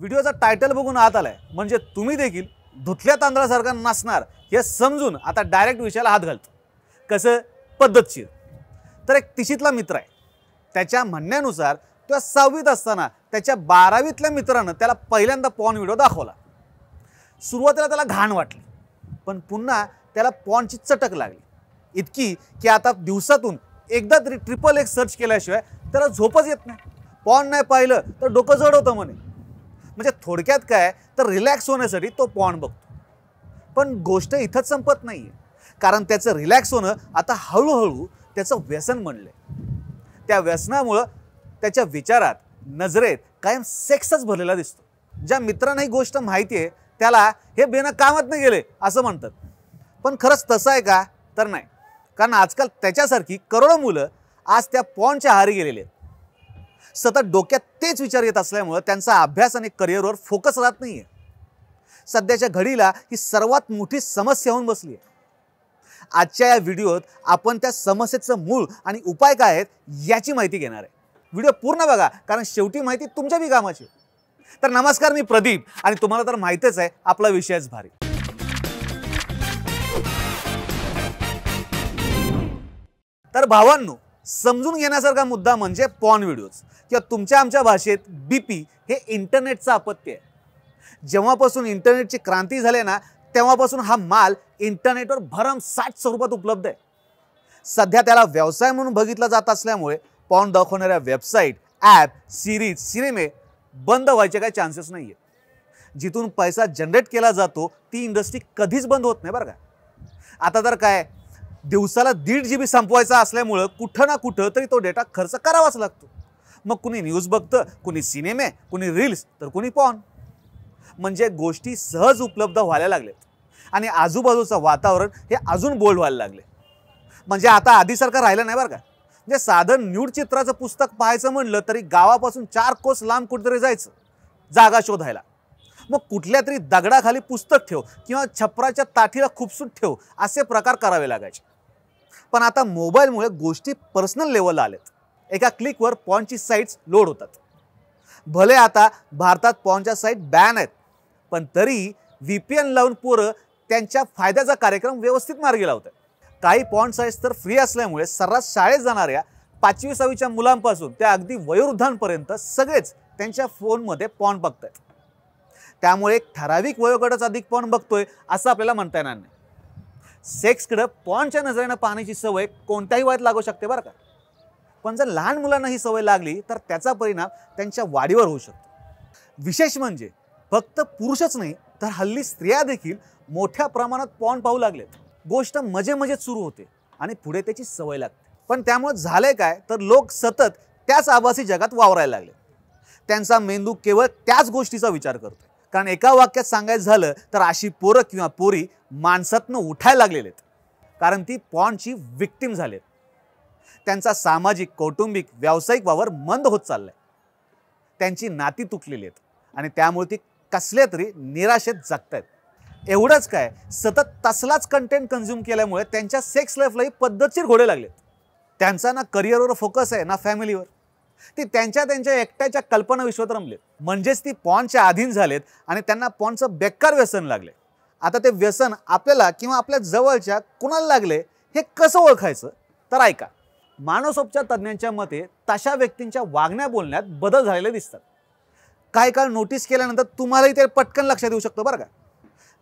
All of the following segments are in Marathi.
व्हिडिओचा टायटल बघून आत आलाय म्हणजे तुम्ही देखील धुतल्या तांदळासारखा नसणार हे समजून आता डायरेक्ट विषयाला हात घालतो कसं पद्धतशीर तर एक तिशीतला मित्र आहे त्याच्या म्हणण्यानुसार तो सहावीत असताना त्याच्या बारावीतल्या मित्रानं त्याला पहिल्यांदा पॉन व्हिडिओ दाखवला सुरुवातीला त्याला घाण वाटली पण पुन्हा त्याला पॉनची चटक लागली इतकी की आता दिवसातून एकदा तरी ट्रिपल एक सर्च केल्याशिवाय त्याला झोपच येत नाही पॉन नाही पाहिलं तर डोकं जड होतं म्हणे म्हणजे थोडक्यात काय तर रिलॅक्स होण्यासाठी तो पॉन बघतो पण गोष्ट इथंच संपत नाही आहे कारण त्याचं रिलॅक्स होणं आता हळूहळू त्याचं व्यसन म्हणलं आहे त्या व्यसनामुळं त्याच्या विचारात नजरेत कायम सेक्सच भरलेला दिसतो ज्या मित्रांना ही गोष्ट माहिती आहे त्याला हे बेनं कामात नाही गेले असं म्हणतात पण खरंच तसं आहे का तर नाही कारण आजकाल त्याच्यासारखी करोडो मुलं आज त्या पॉनच्या हारी गेलेली आहेत सतत डोक्यात तेच विचार येत असल्यामुळं त्यांचा अभ्यास आणि करिअरवर फोकस राहत नाही आहे सध्याच्या घडीला ही सर्वात मोठी समस्या होऊन बसली आहे आजच्या या व्हिडिओत आपण त्या समस्येचं मूळ आणि उपाय काय आहेत याची माहिती घेणार आहे व्हिडिओ पूर्ण बघा कारण शेवटी माहिती तुमच्या बी कामाची तर नमस्कार मी प्रदीप आणि तुम्हाला तर माहितीच आहे आपला विषयच भारी तर भावांनो समजून घेण्यासारखा मुद्दा म्हणजे पॉन व्हिडिओज किंवा तुमच्या आमच्या भाषेत बी पी हे इंटरनेटचं अपत्य आहे जेव्हापासून इंटरनेटची क्रांती झाली ना तेव्हापासून हा माल इंटरनेटवर भरम साठ स्वरूपात उपलब्ध आहे सध्या त्याला व्यवसाय म्हणून बघितला जात असल्यामुळे पॉन दाखवणाऱ्या वेबसाईट ॲप सिरीज सिनेमे बंद व्हायचे काही चान्सेस नाही आहेत जिथून पैसा जनरेट केला जातो ती इंडस्ट्री कधीच बंद होत नाही बरं का आता तर काय दिवसाला दीड जी बी संपवायचा असल्यामुळं कुठं ना कुठं तरी तो डेटा खर्च करावाच लागतो मग कुणी न्यूज बघतं कुणी सिनेमे कुणी रील्स तर कुणी पॉन म्हणजे गोष्टी सहज उपलब्ध व्हायला लागल्यात आणि आजूबाजूचं वातावरण हे अजून बोल्ड व्हायला लागले म्हणजे आता आधीसारखं राहिलं नाही बरं का म्हणजे साधन न्यूड चित्राचं पुस्तक पाहायचं म्हणलं तरी गावापासून चार कोस लांब कुठेतरी जायचं जागा शोधायला मग कुठल्या तरी दगडाखाली पुस्तक ठेव किंवा छपराच्या ताठीला खुपसूट ठेव असे प्रकार करावे लागायचे पण आता मोबाईलमुळे गोष्टी पर्सनल लेवलला आल्यात एका क्लिकवर पॉनची साईट्स लोड होतात भले आता भारतात पॉनच्या साईट बॅन आहेत पण तरी व्ही पी एन लावून पोरं त्यांच्या फायद्याचा कार्यक्रम व्यवस्थित मार्गी आहेत काही पॉन साईट्स तर फ्री असल्यामुळे सर्रास शाळेत जाणाऱ्या पाचवी सहावीच्या मुलांपासून त्या अगदी वयोवृद्धांपर्यंत सगळेच त्यांच्या फोनमध्ये पॉन बघत आहेत त्यामुळे एक ठराविक वयोगटच अधिक पॉन बघतोय असं आपल्याला म्हणता येणार नाही सेक्सकडं पॉनच्या नजरेनं पाहण्याची सवय कोणत्याही वयात लागू शकते बरं का पण जर लहान मुलांना ही सवय लागली तर त्याचा परिणाम त्यांच्या वाढीवर होऊ शकतो विशेष म्हणजे फक्त पुरुषच नाही तर हल्ली स्त्रिया देखील मोठ्या प्रमाणात पॉन पाहू लागलेत गोष्ट मजे मजेत सुरू होते आणि पुढे त्याची सवय लागते पण त्यामुळे झालंय काय तर लोक सतत त्याच आभासी जगात वावरायला लागले त्यांचा मेंदू केवळ त्याच गोष्टीचा विचार करतो कारण एका वाक्यात सांगायचं झालं तर अशी पोरं किंवा पोरी माणसातनं उठायला लागलेले आहेत कारण ती पॉनची विक्टीम झालेत त्यांचा सामाजिक कौटुंबिक व्यावसायिक वावर मंद होत चाललाय त्यांची नाती तुटलेली आहेत आणि त्यामुळे ती कसल्या तरी निराशेत जगतायत एवढंच काय सतत तसलाच कंटेंट कन्झ्युम केल्यामुळे त्यांच्या सेक्स लाईफलाही पद्धतशीर घोडे लागलेत त्यांचा ना करिअरवर फोकस आहे ना फॅमिलीवर ती त्यांच्या त्यांच्या एकट्याच्या कल्पना विश्वात रमले म्हणजेच ती पॉनच्या अधीन झालेत आणि त्यांना पॉनचं बेकार व्यसन लागले आता ते व्यसन आपल्याला किंवा आपल्या जवळच्या कुणाला लागले हे कसं ओळखायचं तर ऐका मानसोपचार तज्ज्ञांच्या मते तशा व्यक्तींच्या वागण्या बोलण्यात बदल झालेले दिसतात काय काळ नोटीस केल्यानंतर तुम्हालाही ते पटकन लक्षात येऊ शकतं बरं का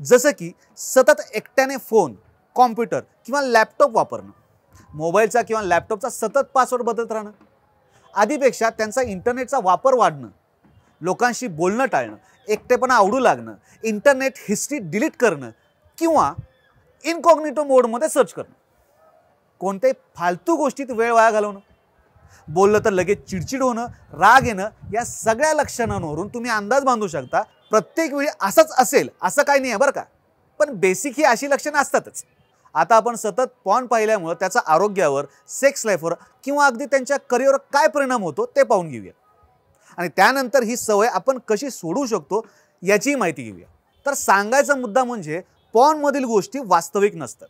जसं की सतत एकट्याने फोन कॉम्प्युटर किंवा लॅपटॉप वापरणं मोबाईलचा किंवा लॅपटॉपचा सतत पासवर्ड बदलत राहणं आधीपेक्षा त्यांचा इंटरनेटचा वापर वाढणं लोकांशी बोलणं टाळणं एकटेपणा आवडू लागणं इंटरनेट हिस्ट्री डिलीट करणं किंवा इनकॉग्निटो मोडमध्ये सर्च करणं कोणत्याही फालतू गोष्टीत वेळ वाया घालवणं बोललं तर लगेच चिडचिड होणं राग येणं या सगळ्या लक्षणांवरून तुम्ही अंदाज बांधू शकता प्रत्येक वेळी असंच असेल असं काही नाही आहे बरं का पण बेसिक ही अशी लक्षणं असतातच आता आपण सतत पॉन पाहिल्यामुळं त्याचा आरोग्यावर सेक्स लाईफवर किंवा अगदी त्यांच्या करिअरवर काय परिणाम होतो ते पाहून घेऊया आणि त्यानंतर ही सवय आपण कशी सोडू शकतो याचीही माहिती घेऊया तर सांगायचा मुद्दा म्हणजे पॉनमधील गोष्टी वास्तविक नसतात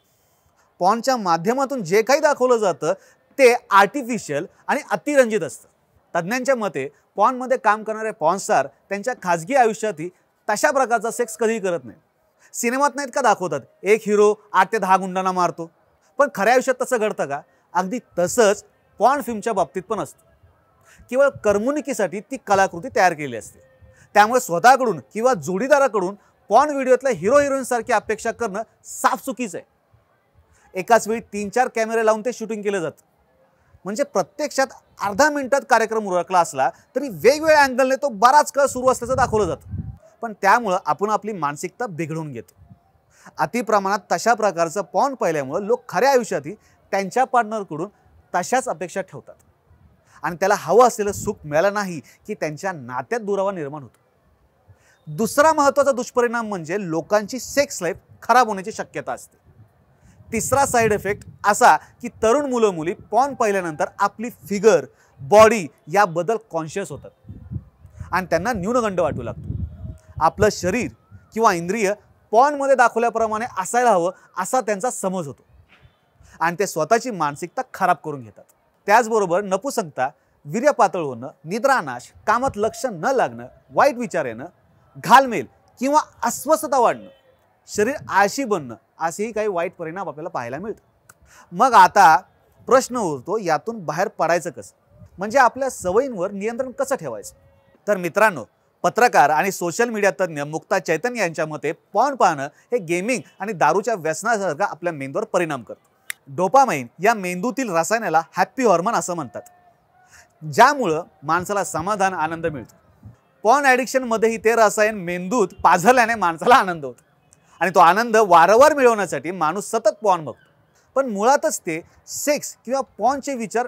पॉनच्या माध्यमातून जे काही दाखवलं जातं ते आर्टिफिशियल आणि अतिरंजित असतं तज्ज्ञांच्या मते पॉनमध्ये काम करणारे पॉनस्टार त्यांच्या खाजगी आयुष्यातही तशा प्रकारचा सेक्स कधीही करत नाही सिनेमात नाहीत का दाखवतात एक हिरो आठ ते दहा गुंडांना मारतो पण खऱ्या आयुष्यात तसं घडतं का अगदी तसंच पॉन फिल्मच्या बाबतीत पण असतं केवळ करमुनिकीसाठी ती कलाकृती तयार केली असते त्यामुळे स्वतःकडून किंवा जोडीदाराकडून पॉन व्हिडिओतल्या हिरो हिरोईनसारखी अपेक्षा करणं साफ चुकीचं आहे एकाच वेळी तीन चार कॅमेरे लावून ते शूटिंग केलं जातं म्हणजे प्रत्यक्षात अर्धा मिनिटात कार्यक्रम उरकला असला तरी वेगवेगळ्या अँगलने तो बराच काळ सुरू असल्याचं दाखवलं जातं पण त्यामुळं आपण आपली मानसिकता बिघडून घेतो अतिप्रमाणात तशा प्रकारचं पॉन पाहिल्यामुळं लोक खऱ्या आयुष्यातही त्यांच्या पार्टनरकडून तशाच अपेक्षा ठेवतात आणि त्याला हवं असलेलं सुख मिळालं नाही की त्यांच्या नात्यात दुरावा निर्माण होतो दुसरा महत्त्वाचा दुष्परिणाम म्हणजे लोकांची सेक्स लाईफ खराब होण्याची शक्यता असते तिसरा साईड इफेक्ट असा की तरुण मुलं मुली पॉन पाहिल्यानंतर आपली फिगर बॉडी याबद्दल कॉन्शियस होतात आणि त्यांना न्यूनगंड वाटू लागतो आपलं शरीर किंवा इंद्रिय पॉनमध्ये दाखवल्याप्रमाणे असायला हवं असा त्यांचा समज होतो आणि ते स्वतःची मानसिकता खराब करून घेतात त्याचबरोबर वीर्य पातळ होणं निद्रानाश कामात लक्ष न लागणं वाईट विचार येणं घालमेल किंवा अस्वस्थता वाढणं शरीर आळशी बनणं असेही काही वाईट परिणाम आपल्याला पाहायला मिळतात मग आता प्रश्न उरतो यातून बाहेर पडायचं कसं म्हणजे आपल्या सवयींवर नियंत्रण कसं ठेवायचं तर मित्रांनो पत्रकार आणि सोशल मीडिया तज्ज्ञ मुक्ता चैतन्य यांच्या मते पॉन पाहणं हे गेमिंग आणि दारूच्या व्यसनासारखा आपल्या मेंदूवर परिणाम करतं डोपामाइन या मेंदूतील रसायनाला हॅप्पी हॉर्मन असं म्हणतात ज्यामुळं माणसाला समाधान आनंद मिळतो पॉन ॲडिक्शनमध्येही ते रसायन मेंदूत पाझरल्याने माणसाला आनंद होतो आणि तो आनंद वारंवार मिळवण्यासाठी माणूस सतत पॉन बघतो पण मुळातच ते सेक्स किंवा पॉनचे विचार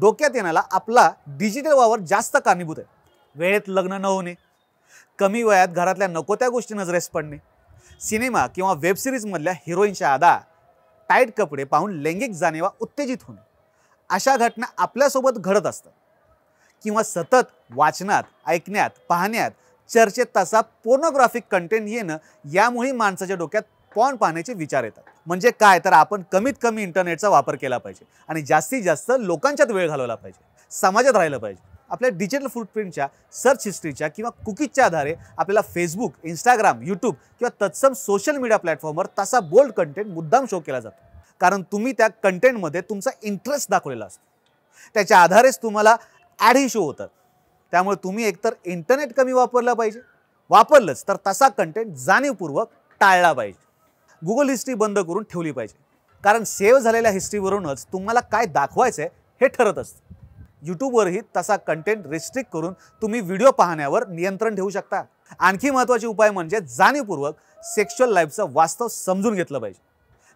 डोक्यात येण्याला आपला डिजिटल वावर जास्त कारणीभूत आहे वेळेत लग्न न होणे कमी वयात घरातल्या नको त्या गोष्टी नजरेस पडणे सिनेमा किंवा वेब सिरीजमधल्या हिरोईनच्या आदा टाईट कपडे पाहून लैंगिक जाणीवा उत्तेजित होणे अशा घटना आपल्यासोबत घडत असतात किंवा सतत वाचनात ऐकण्यात पाहण्यात चर्चेत तसा पोर्नोग्राफिक कंटेंट येणं यामुळे माणसाच्या डोक्यात पॉन पाहण्याचे विचार येतात म्हणजे काय तर आपण कमीत कमी इंटरनेटचा वापर केला पाहिजे आणि जास्तीत जास्त लोकांच्यात वेळ घालवला पाहिजे समाजात राहिलं पाहिजे आपल्या डिजिटल फुटप्रिंटच्या सर्च हिस्ट्रीच्या किंवा कुकीजच्या आधारे आपल्याला फेसबुक इंस्टाग्राम यूट्यूब किंवा तत्सम सोशल मीडिया प्लॅटफॉर्मवर तसा बोल्ड कंटेंट मुद्दाम शो केला जातो कारण तुम्ही त्या कंटेंटमध्ये तुमचा इंटरेस्ट दाखवलेला असतो त्याच्या आधारेच तुम्हाला ॲडही शो होतात त्यामुळे तुम्ही एकतर इंटरनेट कमी वापरलं पाहिजे वापरलंच तर तसा कंटेंट जाणीवपूर्वक टाळला पाहिजे गुगल हिस्ट्री बंद करून ठेवली पाहिजे कारण सेव्ह झालेल्या हिस्ट्रीवरूनच तुम्हाला काय दाखवायचं आहे हे ठरत असतं यूट्यूबवरही तसा कंटेंट रिस्ट्रिक्ट करून तुम्ही व्हिडिओ पाहण्यावर नियंत्रण ठेवू शकता आणखी महत्त्वाचे उपाय म्हणजे जाणीवपूर्वक सेक्शुअल लाईफचं वास्तव समजून घेतलं पाहिजे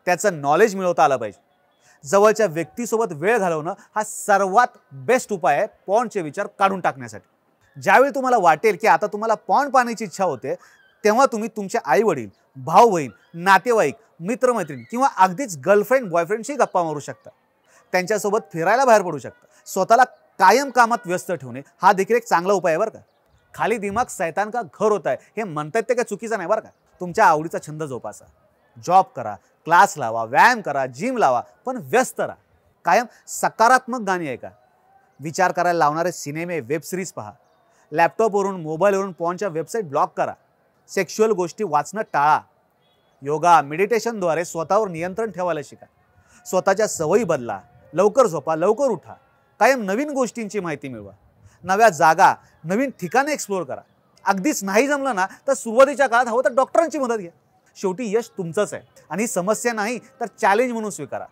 त्याचं नॉलेज मिळवता आलं पाहिजे जवळच्या व्यक्तीसोबत वेळ घालवणं हा सर्वात बेस्ट उपाय आहे पॉनचे विचार काढून टाकण्यासाठी ज्यावेळी तुम्हाला वाटेल की आता तुम्हाला पॉन पाहण्याची इच्छा होते तेव्हा तुम्ही तुमचे वडील भाऊ बहीण नातेवाईक मित्रमैत्रीण किंवा अगदीच गर्लफ्रेंड बॉयफ्रेंडशी गप्पा मारू शकता त्यांच्यासोबत फिरायला बाहेर पडू शकता स्वतःला कायम कामात व्यस्त ठेवणे हा देखील एक चांगला उपाय आहे बरं का खाली दिमाग सैतान का घर होत आहे हे म्हणतात ते काय चुकीचं नाही बरं का तुमच्या आवडीचा छंद जोपासा जॉब करा क्लास लावा व्यायाम करा जिम लावा पण व्यस्त राहा कायम सकारात्मक गाणी ऐका विचार करायला लावणारे सिनेमे वेबसिरीज पहा लॅपटॉपवरून मोबाईलवरून फोनच्या वेबसाईट ब्लॉक करा सेक्शुअल गोष्टी वाचणं टाळा योगा मेडिटेशनद्वारे स्वतःवर नियंत्रण ठेवायला शिका स्वतःच्या सवयी बदला लवकर झोपा लवकर उठा कायम नवीन गोष्टींची माहिती मिळवा नव्या जागा नवीन ठिकाणे एक्सप्लोअर करा अगदीच नाही जमलं ना तर सुरुवातीच्या काळात हवं तर डॉक्टरांची मदत घ्या शेवटी यश तुमचंच आहे आणि समस्या नाही तर चॅलेंज म्हणून स्वीकारा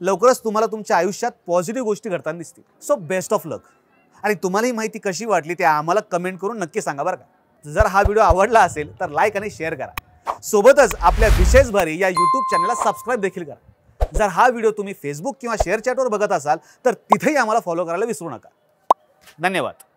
लवकरच तुम्हाला तुमच्या आयुष्यात पॉझिटिव्ह गोष्टी घडताना दिसतील सो बेस्ट ऑफ लक आणि तुम्हाला ही माहिती कशी वाटली ते आम्हाला कमेंट करून नक्की सांगा बरं का जर हा व्हिडिओ आवडला असेल तर लाईक आणि शेअर करा सोबतच आपल्या विशेष भारी या यूट्यूब चॅनलला सबस्क्राईब देखील करा जर हा व्हिडिओ तुम्ही फेसबुक किंवा शेअर चॅटवर बघत असाल तर तिथेही आम्हाला फॉलो करायला विसरू नका धन्यवाद